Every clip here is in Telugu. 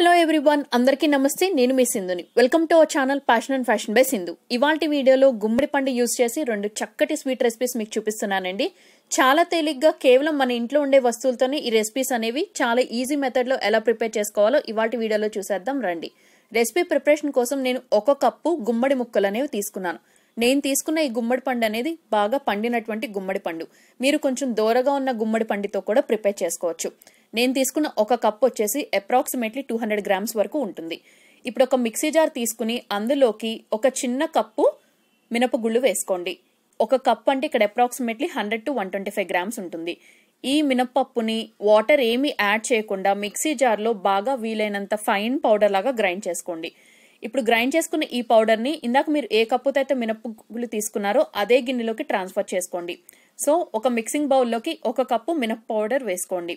హలో ఎవ్రీవన్ అందరికీ నమస్తే నేను మీ సింధుని welcome to our channel passion and fashion by Sindhu ఇవాంటి వీడియోలో గుమ్మడి పండు యూస్ చేసి రెండు చక్కటి స్వీట్ రెసిపీస్ మీకు చూపిస్తున్నానండి చాలా తేలిగ్గా కేవలం మన ఇంట్లో ఉండే వస్తువులతోనే ఈ రెసిపీస్ అనేవి చాలా ఈజీ మెథడ్లో ఎలా ప్రిపేర్ చేసుకోవాలో ఇవాళ వీడియోలో చూసేద్దాం రండి రెసిపీ ప్రిపరేషన్ కోసం నేను ఒక కప్పు గుమ్మడి ముక్కలు అనేవి తీసుకున్నాను నేను తీసుకున్న ఈ గుమ్మడి పండు అనేది బాగా పండినటువంటి గుమ్మడి పండు మీరు కొంచెం దూరగా ఉన్న గుమ్మడి పండుతో కూడా ప్రిపేర్ చేసుకోవచ్చు నేను తీసుకున్న ఒక కప్ వచ్చేసి అప్రాక్సిమేట్లీ టూ హండ్రెడ్ గ్రామ్స్ వరకు ఉంటుంది ఇప్పుడు ఒక మిక్సీ జార్ తీసుకుని అందులోకి ఒక చిన్న కప్పు మినపగుళ్ళు వేసుకోండి ఒక కప్ అంటే ఇక్కడ approximately hundred to one twenty five grams ఉంటుంది ఈ మినపప్పుని వాటర్ ఏమీ యాడ్ చేయకుండా మిక్సీ జార్లో బాగా వీలైనంత ఫైన్ పౌడర్ లాగా గ్రైండ్ చేసుకోండి ఇప్పుడు గ్రైండ్ చేసుకున్న ఈ పౌడర్ని ఇందాక మీరు ఏ కప్పుతో అయితే మినపగుళ్ళు తీసుకున్నారో అదే గిన్నెలోకి ట్రాన్స్ఫర్ చేసుకోండి సో ఒక మిక్సింగ్ బౌల్లోకి ఒక కప్పు మినప పౌడర్ వేసుకోండి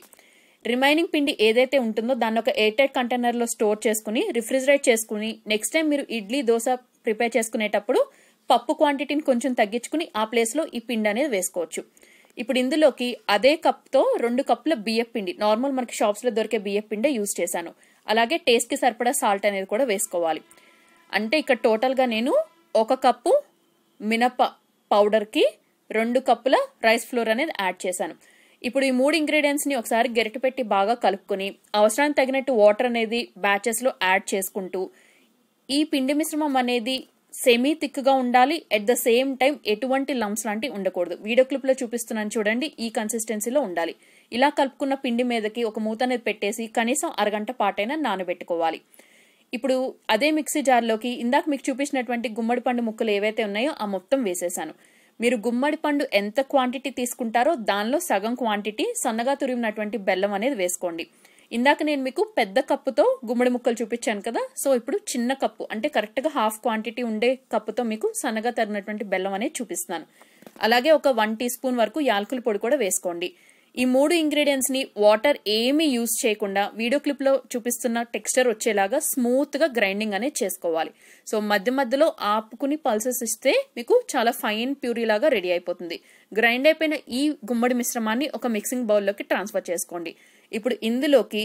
రిమైనింగ్ పిండి ఏదైతే ఉంటుందో దాన్ని ఒక ఎయిర్టైట్ కంటైనర్లో స్టోర్ చేసుకుని రిఫ్రిజిరేట్ చేసుకుని నెక్స్ట్ టైం మీరు ఇడ్లీ దోశ ప్రిపేర్ చేసుకునేటప్పుడు పప్పు క్వాంటిటీని కొంచెం తగ్గించుకుని ఆ ప్లేస్లో ఈ పిండి అనేది వేసుకోవచ్చు ఇప్పుడు ఇందులోకి అదే కప్తో రెండు కప్పుల బియ్య పిండి నార్మల్ మనకి షాప్స్లో దొరికే బియ్యం పిండే యూజ్ చేశాను అలాగే టేస్ట్కి సరిపడా సాల్ట్ అనేది కూడా వేసుకోవాలి అంటే ఇక్కడ టోటల్గా నేను ఒక కప్పు మినప పౌడర్కి రెండు కప్పుల రైస్ ఫ్లోర్ అనేది యాడ్ చేశాను ఇప్పుడు ఈ మూడు ని ఒకసారి గరిట పెట్టి బాగా కలుపుకొని అవసరానికి తగినట్టు వాటర్ అనేది బ్యాచెస్లో యాడ్ చేసుకుంటూ ఈ పిండి మిశ్రమం అనేది సెమీ గా ఉండాలి అట్ ద సేమ్ టైం ఎటువంటి లంప్స్ లాంటి ఉండకూడదు వీడియో క్లిప్లో చూపిస్తున్నాను చూడండి ఈ కన్సిస్టెన్సీలో ఉండాలి ఇలా కలుపుకున్న పిండి మీదకి ఒక మూత అనేది పెట్టేసి కనీసం అరగంట పాటైనా నానబెట్టుకోవాలి ఇప్పుడు అదే మిక్సీ జార్లోకి ఇందాక మీకు చూపించినటువంటి గుమ్మడి పండు ముక్కలు ఏవైతే ఉన్నాయో ఆ మొత్తం వేసేసాను మీరు గుమ్మడి పండు ఎంత క్వాంటిటీ తీసుకుంటారో దానిలో సగం క్వాంటిటీ సన్నగా తురిమినటువంటి బెల్లం అనేది వేసుకోండి ఇందాక నేను మీకు పెద్ద కప్పుతో గుమ్మడి ముక్కలు చూపించాను కదా సో ఇప్పుడు చిన్న కప్పు అంటే కరెక్ట్గా హాఫ్ క్వాంటిటీ ఉండే కప్పుతో మీకు సన్నగా తరినటువంటి బెల్లం అనేది చూపిస్తున్నాను అలాగే ఒక వన్ టీ స్పూన్ వరకు యాలకుల పొడి కూడా వేసుకోండి ఈ మూడు ని వాటర్ ఏమీ యూజ్ చేయకుండా వీడియో క్లిప్లో చూపిస్తున్న టెక్స్చర్ వచ్చేలాగా స్మూత్గా గ్రైండింగ్ అనేది చేసుకోవాలి సో మధ్య మధ్యలో ఆపుకుని పల్సెస్ ఇస్తే మీకు చాలా ఫైన్ ప్యూరీ లాగా రెడీ అయిపోతుంది గ్రైండ్ అయిపోయిన ఈ గుమ్మడి మిశ్రమాన్ని ఒక మిక్సింగ్ బౌల్లోకి ట్రాన్స్ఫర్ చేసుకోండి ఇప్పుడు ఇందులోకి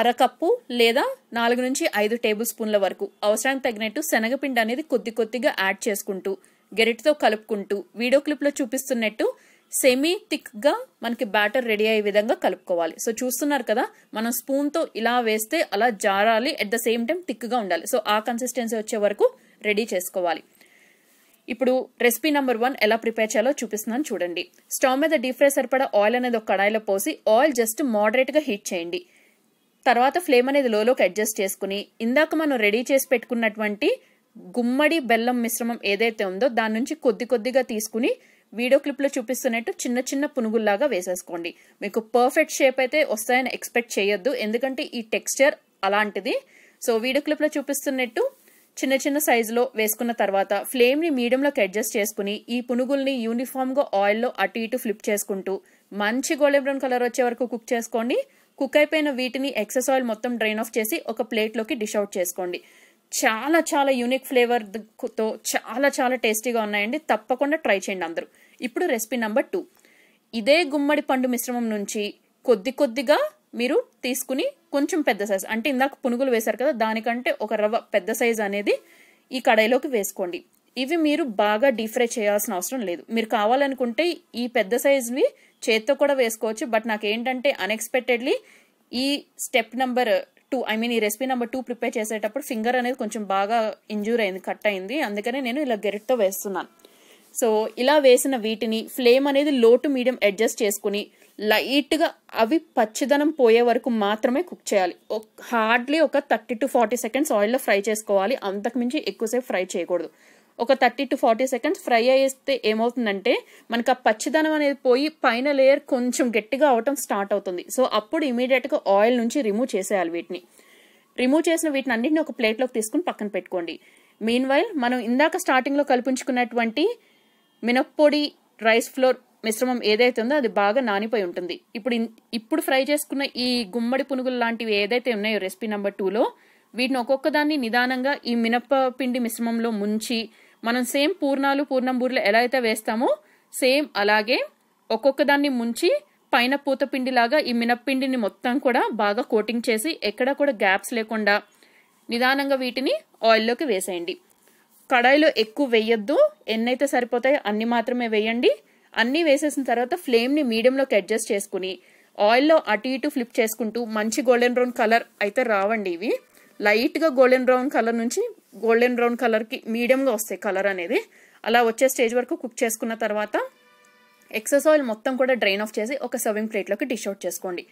అరకప్పు లేదా నాలుగు నుంచి ఐదు టేబుల్ స్పూన్ల వరకు అవసరానికి తగినట్టు శనగపిండి అనేది కొద్ది కొద్దిగా యాడ్ చేసుకుంటూ గెరిటితో కలుపుకుంటూ వీడియో క్లిప్లో చూపిస్తున్నట్టు సెమీ థిక్గా మనకి బ్యాటర్ రెడీ అయ్యే విధంగా కలుపుకోవాలి సో చూస్తున్నారు కదా మనం స్పూన్తో ఇలా వేస్తే అలా జారాలి అట్ ద సేమ్ టైం థిక్గా ఉండాలి సో ఆ కన్సిస్టెన్సీ వచ్చే వరకు రెడీ చేసుకోవాలి ఇప్పుడు రెసిపీ నెంబర్ వన్ ఎలా ప్రిపేర్ చేయాలో చూపిస్తున్నాను చూడండి స్టవ్ మీద డీప్ ఫ్రై సరిపడా ఆయిల్ అనేది ఒక కడాయిలో పోసి ఆయిల్ జస్ట్ మోడరేట్గా హీట్ చేయండి తర్వాత ఫ్లేమ్ అనేది లోలోకి అడ్జస్ట్ చేసుకుని ఇందాక మనం రెడీ చేసి పెట్టుకున్నటువంటి గుమ్మడి బెల్లం మిశ్రమం ఏదైతే ఉందో దాని నుంచి కొద్ది కొద్దిగా తీసుకుని వీడియో క్లిప్లో చూపిస్తున్నట్టు చిన్న చిన్న పునుగుల్లాగా వేసేసుకోండి మీకు పర్ఫెక్ట్ షేప్ అయితే వస్తాయని ఎక్స్పెక్ట్ చేయొద్దు ఎందుకంటే ఈ టెక్స్చర్ అలాంటిది సో వీడియో క్లిప్లో చూపిస్తున్నట్టు చిన్న చిన్న సైజులో వేసుకున్న తర్వాత ఫ్లేమ్ని మీడియంలోకి అడ్జస్ట్ చేసుకుని ఈ పునుగుల్ని యూనిఫామ్గా ఆయిల్లో అటు ఇటు ఫ్లిప్ చేసుకుంటూ మంచి గోల్డెన్ బ్రౌన్ కలర్ వచ్చే వరకు కుక్ చేసుకోండి కుక్ అయిపోయిన వీటిని ఎక్సెస్ ఆయిల్ మొత్తం డ్రైన్ ఆఫ్ చేసి ఒక ప్లేట్లోకి డిష్ అవుట్ చేసుకోండి చాలా చాలా యూనిక్ ఫ్లేవర్తో చాలా చాలా టేస్టీగా ఉన్నాయండి తప్పకుండా ట్రై చేయండి అందరూ ఇప్పుడు రెసిపీ నెంబర్ టూ ఇదే గుమ్మడి పండు మిశ్రమం నుంచి కొద్ది కొద్దిగా మీరు తీసుకుని కొంచెం పెద్ద సైజు అంటే ఇందాక పునుగులు వేశారు కదా దానికంటే ఒక రవ్వ పెద్ద సైజు అనేది ఈ కడాయిలోకి వేసుకోండి ఇవి మీరు బాగా డీప్ ఫ్రై చేయాల్సిన అవసరం లేదు మీరు కావాలనుకుంటే ఈ పెద్ద సైజువి చేత్తో కూడా వేసుకోవచ్చు బట్ నాకు ఏంటంటే అన్ఎక్స్పెక్టెడ్లీ ఈ step number two I mean ఈ రెసిపీ నెంబర్ టూ ప్రిపేర్ చేసేటప్పుడు ఫింగర్ అనేది కొంచెం బాగా ఇంజూర్ అయింది కట్ అయింది అందుకనే నేను ఇలా గెరెట్తో వేస్తున్నాను సో ఇలా వేసిన వీటిని ఫ్లేమ్ అనేది లో టు మీడియం అడ్జస్ట్ చేసుకుని లైట్గా అవి పచ్చిదనం పోయే వరకు మాత్రమే కుక్ చేయాలి హార్డ్లీ ఒక థర్టీ టు ఫార్టీ సెకండ్స్ ఆయిల్లో ఫ్రై చేసుకోవాలి అంతకుమించి ఎక్కువసేపు ఫ్రై చేయకూడదు ఒక thirty to forty seconds fry అయ్యేస్తే ఏమవుతుందంటే మనకు ఆ పచ్చిదనం అనేది పోయి పైన లేయర్ కొంచెం గట్టిగా అవటం స్టార్ట్ అవుతుంది సో అప్పుడు ఇమీడియట్గా ఆయిల్ నుంచి రిమూవ్ చేసేయాలి వీటిని రిమూవ్ చేసిన వీటిని అన్నింటిని ఒక ప్లేట్లోకి తీసుకుని పక్కన పెట్టుకోండి మీన్ వైల్ మనం ఇందాక స్టార్టింగ్లో కల్పించుకున్నటువంటి మినప్పొడి రైస్ ఫ్లోర్ మిశ్రమం ఏదైతే ఉందో అది బాగా నానిపోయి ఉంటుంది ఇప్పుడు ఇప్పుడు ఫ్రై చేసుకున్న ఈ గుమ్మడి పునుగులు లాంటివి ఏదైతే ఉన్నాయో రెసిపీ నెంబర్ టూలో వీటిని ఒక్కొక్కదాన్ని నిదానంగా ఈ మినప్పపిండి పిండి మిశ్రమంలో ముంచి మనం సేమ్ పూర్ణాలు పూర్ణంబూర్లు ఎలా అయితే వేస్తామో సేమ్ అలాగే ఒక్కొక్క దాన్ని ముంచి పైన పూతపిండిలాగా ఈ మినప్పిండిని మొత్తం కూడా బాగా కోటింగ్ చేసి ఎక్కడ కూడా గ్యాప్స్ లేకుండా నిదానంగా వీటిని ఆయిల్లోకి వేసేయండి కడాయిలో ఎక్కువ వేయొద్దు ఎన్నైతే సరిపోతాయో అన్ని మాత్రమే వేయండి అన్నీ వేసేసిన తర్వాత ఫ్లేమ్ని మీడియంలోకి అడ్జస్ట్ చేసుకుని ఆయిల్లో అటు ఇటు ఫ్లిప్ చేసుకుంటూ మంచి గోల్డెన్ బ్రౌన్ కలర్ అయితే రావండి ఇవి లైట్గా గోల్డెన్ బ్రౌన్ కలర్ నుంచి గోల్డెన్ బ్రౌన్ కలర్కి మీడియంగా వస్తాయి కలర్ అనేది అలా వచ్చే స్టేజ్ వరకు కుక్ చేసుకున్న తర్వాత ఎక్సెస్ ఆయిల్ మొత్తం కూడా డ్రైన్ ఆఫ్ చేసి ఒక సర్వింగ్ ప్లేట్లోకి డిష్ అవుట్ చేసుకోండి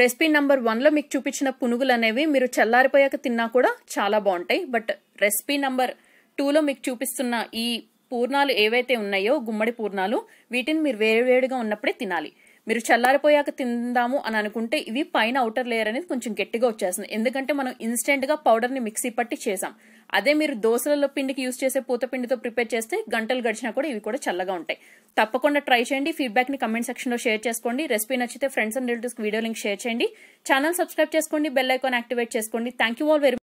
రెసిపీ నెంబర్ వన్లో మీకు చూపించిన పునుగులు అనేవి మీరు చల్లారిపోయాక తిన్నా కూడా చాలా బాగుంటాయి బట్ రెసిపీ నెంబర్ టూలో మీకు చూపిస్తున్న ఈ పూర్ణాలు ఏవైతే ఉన్నాయో గుమ్మడి పూర్ణాలు వీటిని మీరు వేడివేడిగా ఉన్నప్పుడే తినాలి మీరు చల్లారిపోయాక తిందాము అని అనుకుంటే ఇవి పైన అవుటర్ లేయర్ అనేది కొంచెం గట్టిగా వచ్చేస్తుంది ఎందుకంటే మనం ఇన్స్టెంట్గా పౌడర్ని మిక్సీ పట్టి చేసాం అదే మీరు దోశలలో పిండికి యూస్ చేసే పూత పిండితో ప్రిపేర్ చేస్తే గంటలు గడిచినా కూడా ఇవి కూడా చల్లగా ఉంటాయి తప్పకుండా ట్రై చేయండి ఫీడ్బ్యాక్ని కమెంట్ సెక్షన్లో షేర్ చేసుకోండి రెసిపీ నచ్చితే ఫ్రెండ్స్ అండ్ రిలేటివ్స్కి వీడియో లింక్ షేర్ చేయండి ఛానల్ సబ్స్క్రైబ్ చేసుకోండి బెల్ ఐకాన్ యాక్టివేట్ చేసుకోండి థ్యాంక్ యూ ఆల్ వెరీ